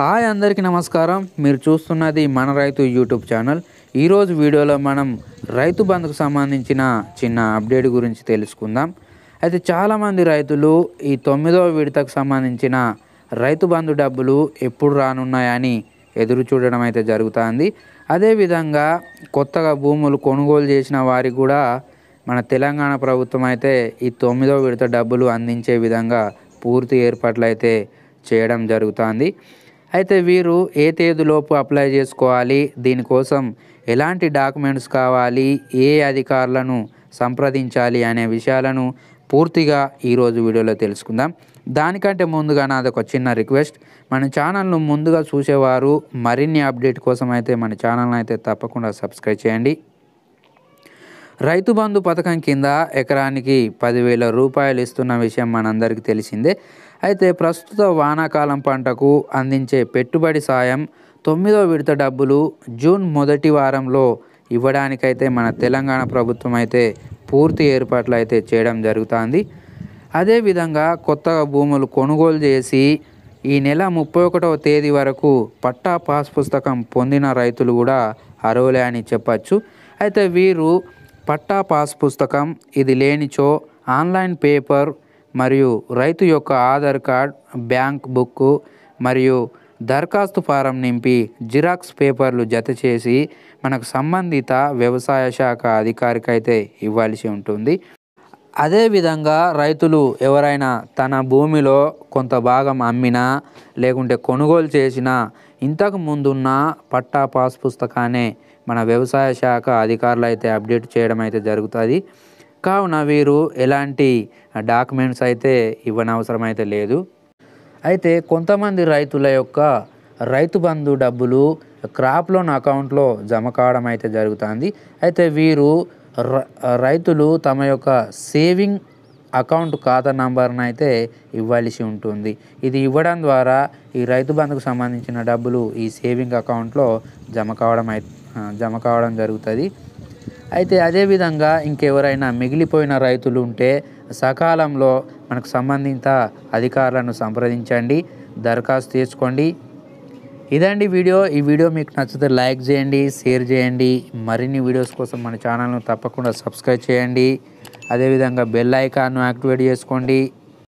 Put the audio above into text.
hi అందరికీ నమస్కారం మీరు చూస్తున్నది మన రైతు యూట్యూబ్ ఛానల్ ఈరోజు వీడియోలో మనం రైతు బంధుకు సంబంధించిన చిన్న అప్డేట్ గురించి తెలుసుకుందాం అయితే చాలామంది రైతులు ఈ తొమ్మిదవ విడతకు సంబంధించిన రైతు బంధు డబ్బులు ఎప్పుడు రానున్నాయని ఎదురు చూడడం అయితే జరుగుతుంది అదేవిధంగా కొత్తగా భూములు కొనుగోలు చేసిన వారికి కూడా మన తెలంగాణ ప్రభుత్వం అయితే ఈ తొమ్మిదవ విడత డబ్బులు అందించే విధంగా పూర్తి ఏర్పాట్లు అయితే చేయడం జరుగుతుంది అయితే వీరు ఏ తేదీలోపు అప్లై చేసుకోవాలి దీనికోసం ఎలాంటి డాక్యుమెంట్స్ కావాలి ఏ అధికారులను సంప్రదించాలి అనే విషయాలను పూర్తిగా ఈరోజు వీడియోలో తెలుసుకుందాం దానికంటే ముందుగా నాది ఒక చిన్న రిక్వెస్ట్ మన ఛానల్ను ముందుగా చూసేవారు మరిన్ని అప్డేట్ కోసం అయితే మన ఛానల్ని అయితే తప్పకుండా సబ్స్క్రైబ్ చేయండి రైతు బంధు పథకం కింద ఎకరానికి పదివేల రూపాయలు ఇస్తున్న విషయం మనందరికీ తెలిసిందే అయితే ప్రస్తుత వానాకాలం పంటకు అందించే పెట్టుబడి సాయం తొమ్మిదో విడత డబ్బులు జూన్ మొదటి వారంలో ఇవ్వడానికైతే మన తెలంగాణ ప్రభుత్వం అయితే పూర్తి ఏర్పాట్లు అయితే చేయడం జరుగుతుంది అదేవిధంగా కొత్తగా భూములు కొనుగోలు చేసి ఈ నెల ముప్పై ఒకటవ తేదీ వరకు పట్టా పాస్ పుస్తకం పొందిన రైతులు కూడా అర్హులే అని చెప్పచ్చు అయితే వీరు పట్టా పాస్ పుస్తకం ఇది లేనిచో ఆన్లైన్ పేపర్ మరియు రైతు యొక్క ఆధార్ కార్డ్ బ్యాంక్ బుక్ మరియు దరఖాస్తు ఫారం నింపి జిరాక్స్ పేపర్లు జత చేసి మనకు సంబంధిత వ్యవసాయ శాఖ అధికారికి అయితే ఇవ్వాల్సి ఉంటుంది అదేవిధంగా రైతులు ఎవరైనా తన భూమిలో కొంత భాగం అమ్మినా లేకుంటే కొనుగోలు చేసినా ఇంతకు ముందున్న పట్టా పాస్ పుస్తకాన్ని మన వ్యవసాయ శాఖ అధికారులు అయితే అప్డేట్ చేయడం అయితే జరుగుతుంది కావున వీరు ఎలాంటి డాక్యుమెంట్స్ అయితే ఇవ్వనవసరమైతే లేదు అయితే కొంతమంది రైతుల యొక్క రైతు బంధు డబ్బులు క్రాప్ లోన్ అకౌంట్లో జమ కావడం అయితే జరుగుతుంది అయితే వీరు రైతులు తమ యొక్క సేవింగ్ అకౌంట్ ఖాతా నంబర్ను అయితే ఇవ్వాల్సి ఉంటుంది ఇది ఇవ్వడం ద్వారా ఈ రైతు బంధుకు సంబంధించిన డబ్బులు ఈ సేవింగ్ అకౌంట్లో జమ కావడం జమ కావడం జరుగుతుంది అయితే అదేవిధంగా ఇంకెవరైనా మిగిలిపోయిన రైతులు ఉంటే సకాలంలో మనకు సంబంధిత అధికారులను సంప్రదించండి దరఖాస్తు తీసుకోండి ఇదండి వీడియో ఈ వీడియో మీకు నచ్చితే లైక్ చేయండి షేర్ చేయండి మరిన్ని వీడియోస్ కోసం మన ఛానల్ను తప్పకుండా సబ్స్క్రైబ్ చేయండి అదేవిధంగా బెల్ ఐకాన్ను యాక్టివేట్ చేసుకోండి